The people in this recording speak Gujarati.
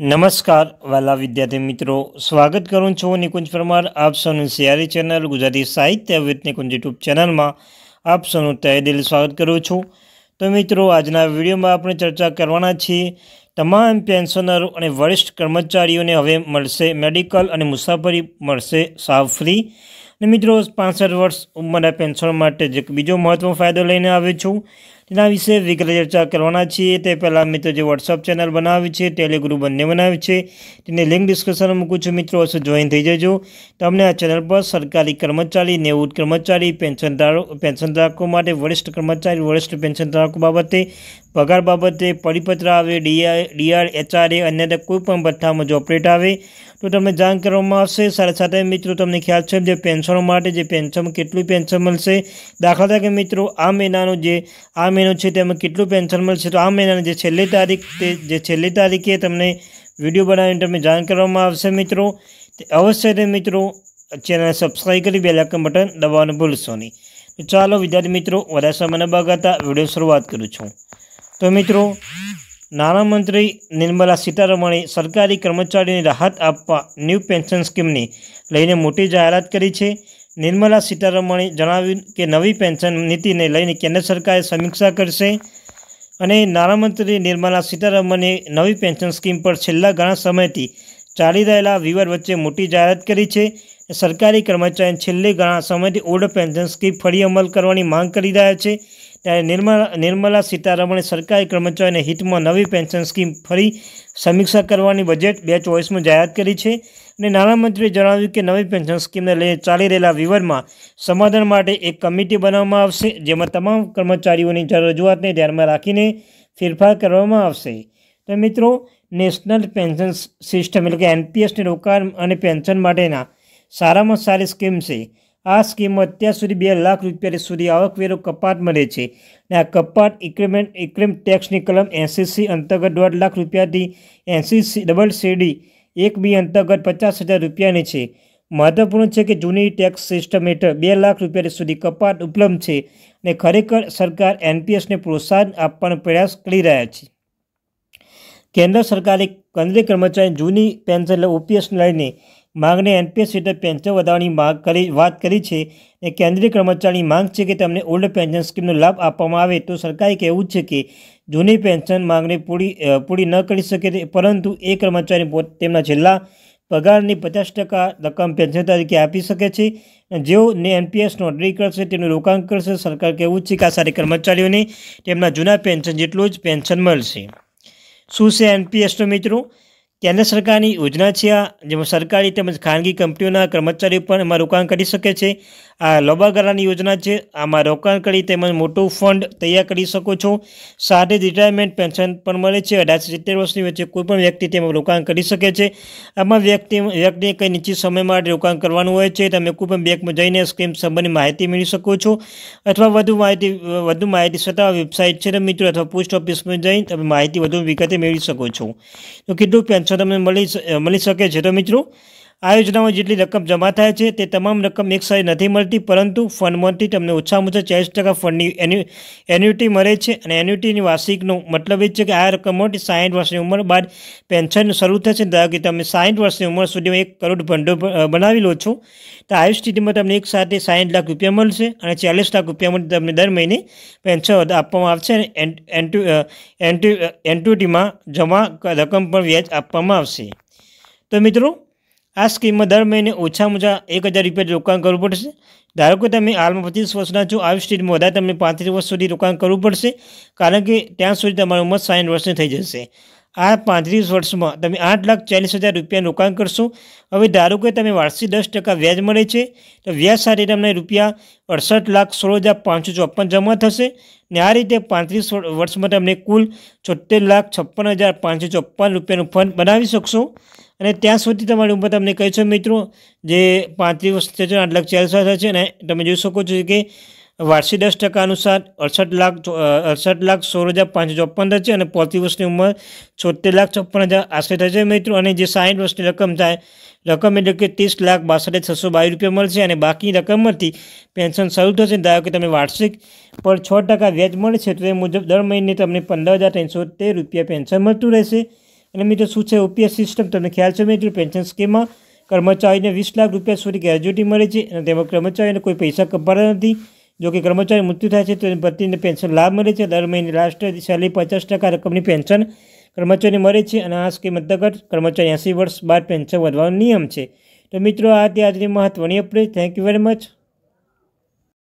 નમસ્કાર વાલા વિદ્યાર્થી મિત્રો સ્વાગત કરું છું નિકુંજ પરમાર આપ સૌનું સિયારી ચેનલ ગુજરાતી સાહિત્ય વિથ નિકુંજ યુટ્યુબ ચેનલમાં આપ સૌનું તહે દિલ સ્વાગત કરું છું તો મિત્રો આજના વિડીયોમાં આપણે ચર્ચા કરવાના છીએ તમામ પેન્શનરો અને વરિષ્ઠ કર્મચારીઓને હવે મળશે મેડિકલ અને મુસાફરી મળશે સાફ ફ્રી અને મિત્રો પાસઠ વર્ષ ઉંમરના પેન્શન માટે જે બીજો મહત્વનો ફાયદો લઈને આવ્યો છું એના વિશે વિગત ચર્ચા કરવાના છીએ તે પહેલાં મિત્રો જે વોટ્સઅપ ચેનલ બનાવી છે ટેલિગ્રુપ બંને બનાવી છે તેની લિંક ડિસ્કશનમાં મૂકું છું મિત્રો હશે જોઈન થઈ જજો તમને આ ચેનલ પર સરકારી કર્મચારી નેવું કર્મચારી પેન્શન પેન્શન ધારકો માટે વરિષ્ઠ કર્મચારી વરિષ્ઠ પેન્શન ધારકો બાબતે પગાર બાબતે પરિપત્ર આવે ડીઆર ડીઆર એચઆરએ અન્ય કોઈપણ ભથ્થામાં જો અપડેટ આવે તો તમને જાણ કરવામાં આવશે સાથે સાથે મિત્રો તમને ખ્યાલ છે જે પેન્શનો માટે જે પેન્શન કેટલું પેન્શન મળશે દાખલા તરીકે મિત્રો આ મહિનાનું જે આ મહિનો છે તેમાં કેટલું પેન્શન મળશે તો આ મહિનાની જે છેલ્લી તારીખ તે જે છેલ્લી તારીખે તમને વિડીયો બનાવીને તમને જાણ કરવામાં આવશે મિત્રો તે અવશ્ય તે મિત્રો ચેનલ સબસ્ક્રાઈબ કરી બે લાખ બટન દબાવવાનું ભૂલશો નહીં તો ચાલો વિદ્યાર્થી મિત્રો વધારે સમય ન વિડીયો શરૂઆત કરું છું તો મિત્રો નાણામંત્રી નિર્મલા સીતારમણે સરકારી કર્મચારીઓને રાહત આપવા ન્યૂ પેન્શન સ્કીમને લઈને મોટી જાહેરાત કરી છે નિર્મલા સીતારમણે જણાવ્યું કે નવી પેન્શન નીતિને લઈને કેન્દ્ર સરકારે સમીક્ષા કરશે અને નાણામંત્રી નિર્મલા સીતારમણે નવી પેન્શન સ્કીમ પર છેલ્લા ઘણા સમયથી ચાલી રહેલા વિવાદ વચ્ચે મોટી જાહેરાત કરી છે સરકારી કર્મચારીને છેલ્લે ઘણા સમયથી ઓલ્ડ પેન્શન સ્કીમ ફરી અમલ કરવાની માંગ કરી રહ્યા છે ત્યારે નિર્મલા નિર્મલા સીતારમણે સરકારી કર્મચારીને હિતમાં નવી પેન્શન સ્કીમ ફરી સમીક્ષા કરવાની બજેટ બે ચોવીસમાં જાહેરાત કરી છે અને નાણામંત્રીએ જણાવ્યું કે નવી પેન્શન સ્કીમને લઈને ચાલી રહેલા વિવાદમાં સમાધાન માટે એક કમિટી બનાવવામાં આવશે જેમાં તમામ કર્મચારીઓની રજૂઆતને ધ્યાનમાં રાખીને ફેરફાર કરવામાં આવશે તો મિત્રો નેશનલ પેન્શન સિસ્ટમ એટલે કે એનપીએસની રોકાણ અને પેન્શન માટેના સારામાં સારી સ્કીમ છે આ સ્કીમમાં અત્યાર સુધી બે લાખ રૂપિયા સુધી આવકવેરો કપાત મળે છે અને આ કપાત ઇન્ક્રીમેન્ટ ઇન્ક્રીમ ટેક્સની કલમ એનસીસી અંતર્ગત દોઢ લાખ રૂપિયાથી એનસીસી ડબલ સીડી એક બી અંતર્ગત પચાસ હજાર રૂપિયાની છે મહત્વપૂર્ણ છે કે જૂની ટેક્સ સિસ્ટમ હેઠળ બે લાખ રૂપિયા સુધી કપાત ઉપલબ્ધ છે અને ખરેખર સરકાર એનપીએસને પ્રોત્સાહન આપવાનો પ્રયાસ કરી રહ્યા છે કેન્દ્ર સરકારે કેન્દ્રીય કર્મચારી જૂની પેન્શન ઓપીએસ લઈને માંગને એનપીએસ હેઠળ પેન્શન વધારવાની માંગ કરી વાત કરી છે અને કેન્દ્રીય કર્મચારીની માંગ છે કે તેમને ઓલ્ડ પેન્શન સ્કીમનો લાભ આપવામાં આવે તો સરકારે કહેવું છે કે જૂની પેન્શન માંગને પૂરી પૂરી ન કરી શકે પરંતુ એ કર્મચારી તેમના છેલ્લા પગારની પચાસ ટકા રકમ પેન્શન તરીકે આપી શકે છે જેઓને એનપીએસ નોંધણી કરશે તેનું રોકાણ કરશે સરકાર કહેવું છે કે આ સારી કર્મચારીઓને તેમના જૂના પેન્શન જેટલું જ પેન્શન મળશે શું છે એનપીએસનો મિત્રો કેન્દ્ર સરકારની યોજના છે આ જેમાં સરકારી તેમજ ખાનગી કંપનીઓના કર્મચારીઓ પણ એમાં રોકાણ કરી શકે છે આ લોબાગાળાની યોજના છે આમાં રોકાણ કરી તેમજ મોટું ફંડ તૈયાર કરી શકો છો સાથે રિટાયરમેન્ટ પેન્શન પણ મળે છે અઢારથી સિત્તેર વર્ષની વચ્ચે કોઈપણ વ્યક્તિ તેમાં રોકાણ કરી શકે છે આમાં વ્યક્તિ વ્યક્તિને કંઈ નિશ્ચિત સમય માટે રોકાણ કરવાનું હોય છે તમે કોઈપણ બેંકમાં જઈને સ્કીમ સંબંધી માહિતી મેળવી શકો છો અથવા વધુ માહિતી વધુ માહિતી સત્તા વેબસાઇટ છે મિત્રો અથવા પોસ્ટ ઓફિસમાં જઈને તમે માહિતી વધુ વિગતે મેળવી શકો છો તો કેટલું પેન્શન પરીક્ષા તમને મળી મળી શકે છે તો મિત્રો આ યોજનામાં જેટલી રકમ જમા થાય છે તે તમામ રકમ એક સાથે નથી મળતી પરંતુ ફંડમાંથી તમને ઓછામાં ઓછા ચાલીસ ટકા ફંડની એન્યુટી મળે છે અને એન્યુટીની વાર્ષિકનો મતલબ એ છે કે આ રકમ રકમોથી સાઠ વર્ષની ઉંમર બાદ પેન્શન શરૂ થશે ધારો કે તમે સાઠ વર્ષની ઉંમર સુધી એક કરોડ ભંડો બનાવી લો છો તો આવી સ્થિતિમાં તમને એક સાથે સાઠ લાખ રૂપિયા મળશે અને ચાલીસ લાખ રૂપિયામાંથી તમને દર મહિને પેન્શન આપવામાં આવશે અને એન્ટ્યુટીમાં જમા રકમ પણ વ્યાજ આપવામાં આવશે તો મિત્રો આ સ્કીમમાં દર મહિને ઓછામાં ઓછા એક હજાર રૂપિયા રોકાણ કરવું પડશે ધારો કે તમે હાલમાં પચીસ વર્ષના છો આવી સ્ટેજમાં વધારે તમને પાંત્રીસ વર્ષ સુધી રોકાણ કરવું પડશે કારણ કે ત્યાં સુધી તમારી ઉંમર સાઠ વર્ષની થઈ જશે આ પાંત્રીસ વર્ષમાં તમે આઠ લાખ ચાલીસ હજાર રૂપિયા રોકાણ કરશો હવે ધારો કે તમે વાર્ષિક દસ ટકા વ્યાજ મળે છે તો વ્યાજ સાથે તમને રૂપિયા અડસઠ લાખ સોળ હજાર પાંચસો ચોપન જમા થશે ને આ રીતે પાંત્રીસ વર્ષમાં તમને કુલ છોતેર લાખ છપ્પન હજાર પાંચસો ચોપન રૂપિયાનું ફંડ બનાવી શકશો અને ત્યાં સુધી તમારી ઉંમર તમને કહીશો મિત્રો જે પાંત્રીસ વર્ષ આઠ લાખ ચાલીસ હજાર થશે અને તમે જોઈ શકો છો કે વાર્ષિક દસ ટકા અનુસાર અડસઠ લાખ અડસઠ લાખ સોળ હજાર પાંચસો ચોપન થશે અને પોતી વર્ષની ઉંમર છોતેર લાખ છપ્પન હજાર આશરે થશે મિત્રો અને જે સાહીઠ વર્ષની રકમ થાય રકમ એટલે કે ત્રીસ લાખ બાસઠ છસો બાવીસ રૂપિયા મળશે અને બાકી રકમમાંથી પેન્શન શરૂ થશે ધારો કે તમે વાર્ષિક પર છ ટકા વ્યાજ મળે છે તો એ મુજબ દર મહિને તમને પંદર હજાર ત્રણસો તેર રૂપિયા પેન્શન મળતું રહેશે અને મિત્રો શું છે ઓપીએસ સિસ્ટમ તમને ખ્યાલ છે મિત્રો પેન્શન સ્કીમમાં કર્મચારીને વીસ લાખ રૂપિયા સુધી ગ્રેજ્યુટી મળે છે અને તેમાં કર્મચારીને કોઈ પૈસા કપાતા નથી જો કે કર્મચારી મૃત્યુ થાય છે તો તેની પત્નીને પેન્શન લાભ મળે છે દર મહિને રાષ્ટ્રીય સેલરી પચાસ ટકા રકમની પેન્શન કર્મચારીને મળે છે અને આ સ્કીમ અંતર્ગત કર્મચારી એંસી વર્ષ બાદ પેન્શન વધવાનો નિયમ છે તો મિત્રો આ તે આજની મહત્ત્વની update thank you very much